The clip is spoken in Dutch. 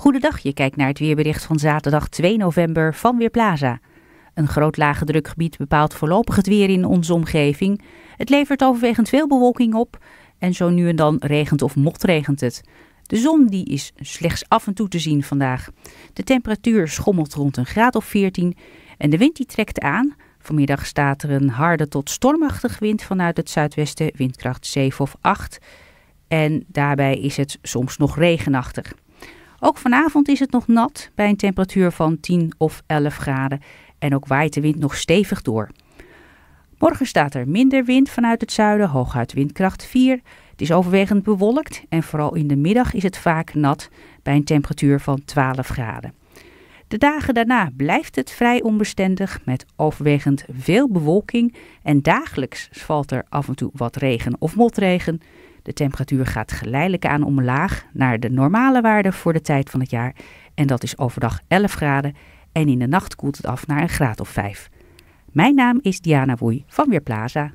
Goedendag, je kijkt naar het weerbericht van zaterdag 2 november van Weerplaza. Een groot lage drukgebied bepaalt voorlopig het weer in onze omgeving. Het levert overwegend veel bewolking op en zo nu en dan regent of mocht regent het. De zon die is slechts af en toe te zien vandaag. De temperatuur schommelt rond een graad of 14 en de wind die trekt aan. Vanmiddag staat er een harde tot stormachtig wind vanuit het zuidwesten, windkracht 7 of 8. En daarbij is het soms nog regenachtig. Ook vanavond is het nog nat bij een temperatuur van 10 of 11 graden en ook waait de wind nog stevig door. Morgen staat er minder wind vanuit het zuiden, hooguit windkracht 4. Het is overwegend bewolkt en vooral in de middag is het vaak nat bij een temperatuur van 12 graden. De dagen daarna blijft het vrij onbestendig met overwegend veel bewolking en dagelijks valt er af en toe wat regen of motregen. De temperatuur gaat geleidelijk aan omlaag naar de normale waarde voor de tijd van het jaar. En dat is overdag 11 graden en in de nacht koelt het af naar een graad of 5. Mijn naam is Diana Woei van Weerplaza.